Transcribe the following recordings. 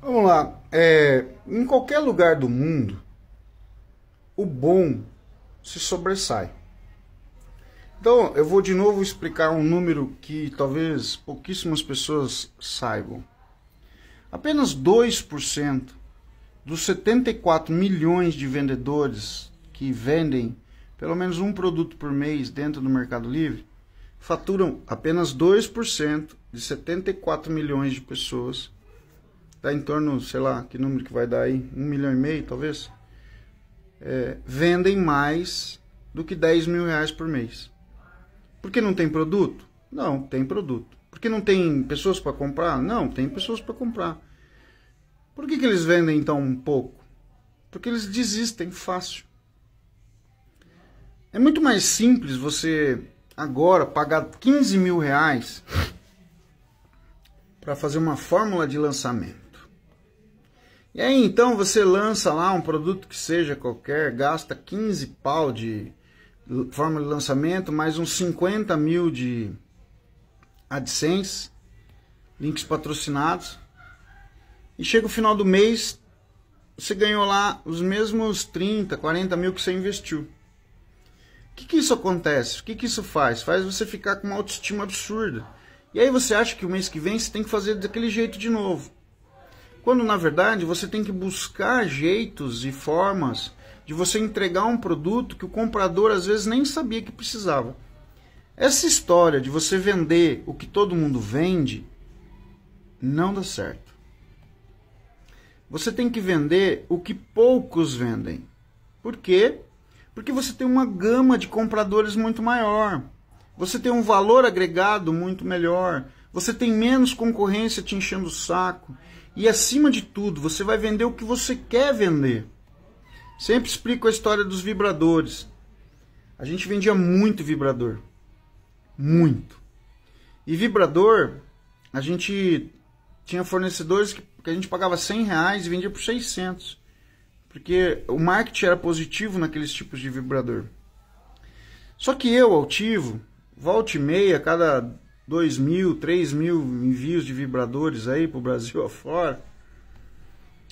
Vamos lá. É, em qualquer lugar do mundo, o bom se sobressai. Então, eu vou de novo explicar um número que talvez pouquíssimas pessoas saibam. Apenas 2% dos 74 milhões de vendedores que vendem pelo menos um produto por mês dentro do Mercado Livre faturam apenas 2% de 74 milhões de pessoas tá em torno, sei lá, que número que vai dar aí, um milhão e meio talvez, é, vendem mais do que 10 mil reais por mês. Porque não tem produto? Não, tem produto. Porque não tem pessoas para comprar? Não, tem pessoas para comprar. Por que, que eles vendem então um pouco? Porque eles desistem fácil. É muito mais simples você agora pagar 15 mil reais para fazer uma fórmula de lançamento e aí então você lança lá um produto que seja qualquer, gasta 15 pau de fórmula de lançamento, mais uns 50 mil de AdSense, links patrocinados. E chega o final do mês, você ganhou lá os mesmos 30, 40 mil que você investiu. O que, que isso acontece? O que, que isso faz? Faz você ficar com uma autoestima absurda. E aí você acha que o mês que vem você tem que fazer daquele jeito de novo. Quando na verdade você tem que buscar jeitos e formas de você entregar um produto que o comprador às vezes nem sabia que precisava. Essa história de você vender o que todo mundo vende não dá certo. Você tem que vender o que poucos vendem. Por quê? Porque você tem uma gama de compradores muito maior. Você tem um valor agregado muito melhor. Você tem menos concorrência te enchendo o saco. E acima de tudo, você vai vender o que você quer vender. Sempre explico a história dos vibradores. A gente vendia muito vibrador. Muito. E vibrador, a gente tinha fornecedores que, que a gente pagava 100 reais e vendia por 600. Porque o marketing era positivo naqueles tipos de vibrador. Só que eu, altivo, volta e meia, cada 2 mil, 3 mil envios de vibradores aí pro Brasil afora.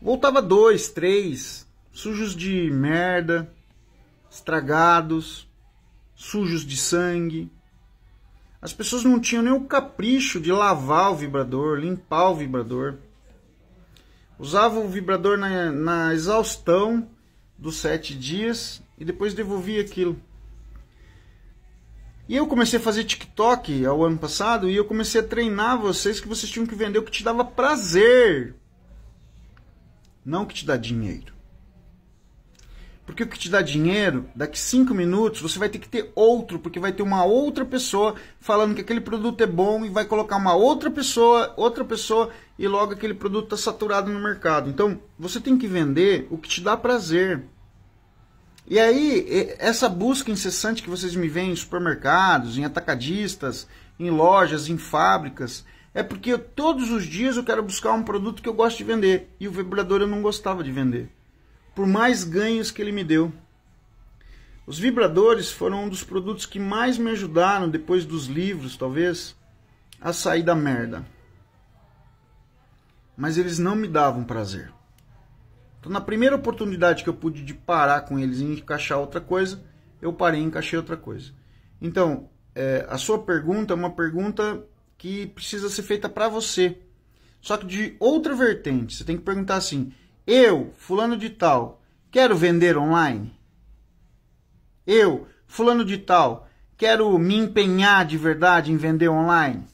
Voltava dois, três, sujos de merda, estragados, sujos de sangue. As pessoas não tinham nem o capricho de lavar o vibrador, limpar o vibrador. Usava o vibrador na, na exaustão dos sete dias e depois devolvia aquilo. E eu comecei a fazer TikTok ao é, ano passado e eu comecei a treinar vocês que vocês tinham que vender o que te dava prazer. Não o que te dá dinheiro. Porque o que te dá dinheiro, daqui 5 minutos você vai ter que ter outro, porque vai ter uma outra pessoa falando que aquele produto é bom e vai colocar uma outra pessoa, outra pessoa e logo aquele produto está saturado no mercado. Então você tem que vender o que te dá prazer. E aí, essa busca incessante que vocês me veem em supermercados, em atacadistas, em lojas, em fábricas, é porque eu, todos os dias eu quero buscar um produto que eu gosto de vender. E o vibrador eu não gostava de vender. Por mais ganhos que ele me deu. Os vibradores foram um dos produtos que mais me ajudaram, depois dos livros, talvez, a sair da merda. Mas eles não me davam prazer. Então, na primeira oportunidade que eu pude de parar com eles e encaixar outra coisa, eu parei e encaixei outra coisa. Então, é, a sua pergunta é uma pergunta que precisa ser feita para você. Só que de outra vertente. Você tem que perguntar assim: eu, fulano de tal, quero vender online? Eu, fulano de tal, quero me empenhar de verdade em vender online?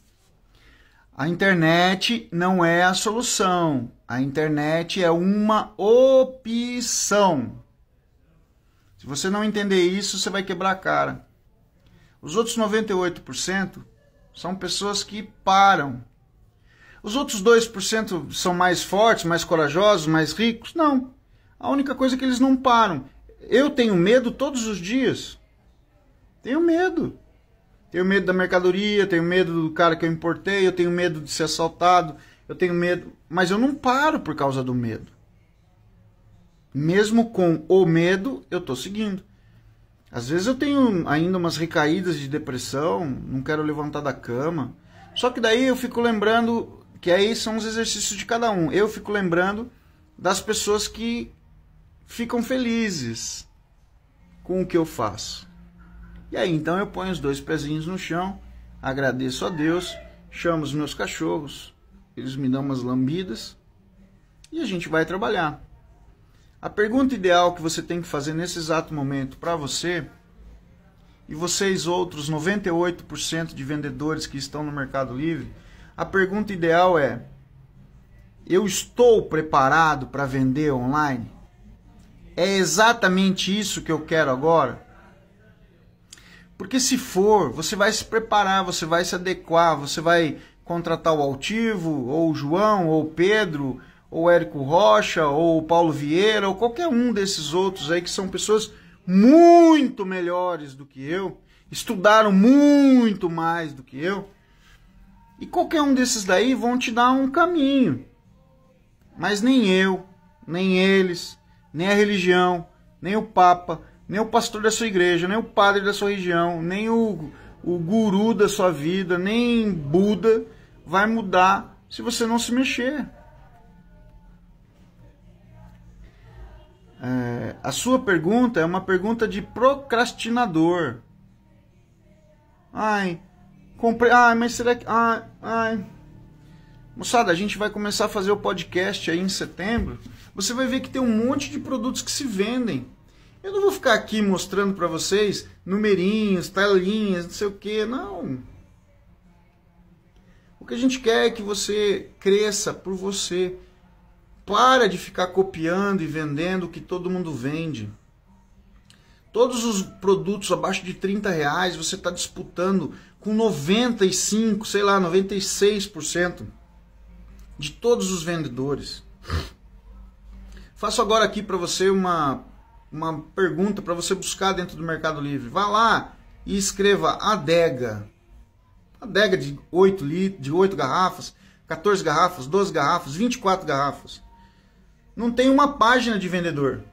A internet não é a solução. A internet é uma opção. Se você não entender isso, você vai quebrar a cara. Os outros 98% são pessoas que param. Os outros 2% são mais fortes, mais corajosos, mais ricos? Não. A única coisa é que eles não param. Eu tenho medo todos os dias. Tenho medo. Tenho medo da mercadoria, tenho medo do cara que eu importei, eu tenho medo de ser assaltado, eu tenho medo. Mas eu não paro por causa do medo. Mesmo com o medo, eu estou seguindo. Às vezes eu tenho ainda umas recaídas de depressão, não quero levantar da cama. Só que daí eu fico lembrando que aí são os exercícios de cada um. Eu fico lembrando das pessoas que ficam felizes com o que eu faço. E aí então eu ponho os dois pezinhos no chão, agradeço a Deus, chamo os meus cachorros, eles me dão umas lambidas e a gente vai trabalhar. A pergunta ideal que você tem que fazer nesse exato momento para você e vocês outros 98% de vendedores que estão no Mercado Livre, a pergunta ideal é: eu estou preparado para vender online? É exatamente isso que eu quero agora? Porque se for, você vai se preparar, você vai se adequar, você vai contratar o Altivo, ou o João, ou o Pedro, ou o Érico Rocha, ou o Paulo Vieira, ou qualquer um desses outros aí que são pessoas muito melhores do que eu, estudaram muito mais do que eu. E qualquer um desses daí vão te dar um caminho. Mas nem eu, nem eles, nem a religião, nem o Papa, nem o pastor da sua igreja, nem o padre da sua região, nem o, o guru da sua vida, nem Buda vai mudar se você não se mexer. É, a sua pergunta é uma pergunta de procrastinador. Ai, comprei. Ai, mas será que. Ai, ai. Moçada, a gente vai começar a fazer o podcast aí em setembro. Você vai ver que tem um monte de produtos que se vendem. Eu não vou ficar aqui mostrando para vocês numerinhos, telinhas, não sei o que, não. O que a gente quer é que você cresça por você. Para de ficar copiando e vendendo o que todo mundo vende. Todos os produtos abaixo de 30 reais você está disputando com 95, sei lá, 96% de todos os vendedores. Faço agora aqui para você uma uma pergunta para você buscar dentro do Mercado Livre. Vá lá e escreva adega. Adega de 8, litros, de 8 garrafas, 14 garrafas, 12 garrafas, 24 garrafas. Não tem uma página de vendedor.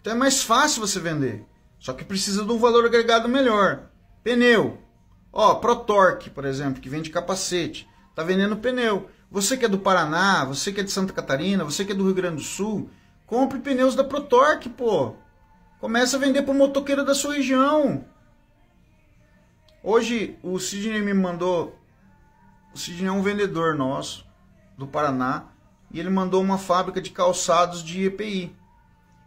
Então é mais fácil você vender. Só que precisa de um valor agregado melhor. Pneu. Ó, Protorque, por exemplo, que vende capacete. Tá vendendo pneu. Você que é do Paraná, você que é de Santa Catarina, você que é do Rio Grande do Sul, Compre pneus da Protorque, pô. Começa a vender pro motoqueiro da sua região. Hoje o Sidney me mandou. O Sidney é um vendedor nosso do Paraná e ele mandou uma fábrica de calçados de EPI.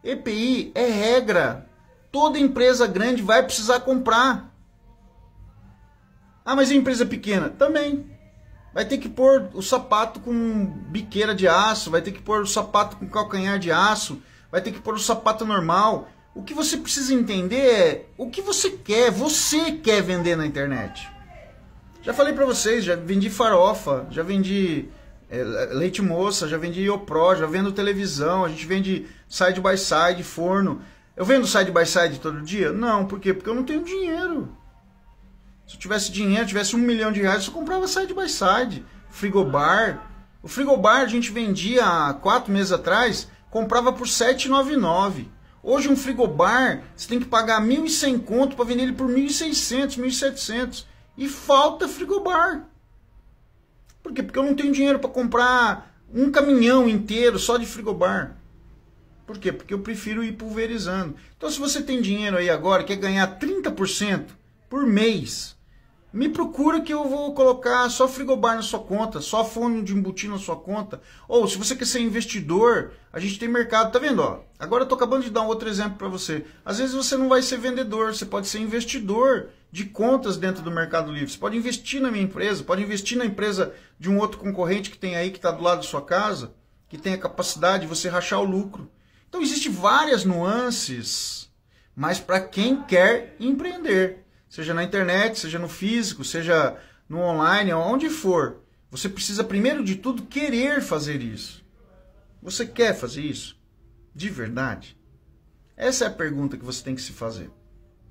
EPI é regra. Toda empresa grande vai precisar comprar. Ah, mas a empresa pequena? Também. Vai ter que pôr o sapato com biqueira de aço, vai ter que pôr o sapato com calcanhar de aço, vai ter que pôr o sapato normal. O que você precisa entender é o que você quer, você quer vender na internet. Já falei para vocês, já vendi farofa, já vendi é, leite moça, já vendi Iopro, já vendo televisão, a gente vende side by side, forno. Eu vendo side by side todo dia? Não, por quê? Porque eu não tenho dinheiro. Se eu tivesse dinheiro, tivesse um milhão de reais, eu comprava side by side, frigobar. O frigobar a gente vendia há quatro meses atrás, comprava por 7,99. Hoje um frigobar, você tem que pagar 1.100 conto para vender ele por 1.600, 1.700. E falta frigobar. Por quê? Porque eu não tenho dinheiro para comprar um caminhão inteiro só de frigobar. Por quê? Porque eu prefiro ir pulverizando. Então se você tem dinheiro aí agora, quer ganhar 30%, por mês. Me procura que eu vou colocar só frigobar na sua conta, só fone de embutir na sua conta. Ou se você quer ser investidor, a gente tem mercado, tá vendo? Ó, agora eu tô acabando de dar um outro exemplo para você. Às vezes você não vai ser vendedor, você pode ser investidor de contas dentro do Mercado Livre. Você pode investir na minha empresa, pode investir na empresa de um outro concorrente que tem aí, que está do lado da sua casa, que tem a capacidade de você rachar o lucro. Então existem várias nuances, mas para quem quer empreender seja na internet, seja no físico, seja no online, aonde for, você precisa primeiro de tudo querer fazer isso. Você quer fazer isso? De verdade? Essa é a pergunta que você tem que se fazer.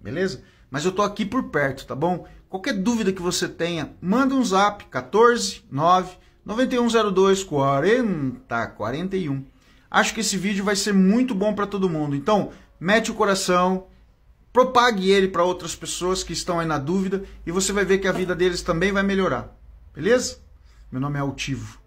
Beleza? Mas eu tô aqui por perto, tá bom? Qualquer dúvida que você tenha, manda um zap 14 9 9102 Acho que esse vídeo vai ser muito bom para todo mundo. Então, mete o coração, propague ele para outras pessoas que estão aí na dúvida e você vai ver que a tá. vida deles também vai melhorar. Beleza? Meu nome é Altivo.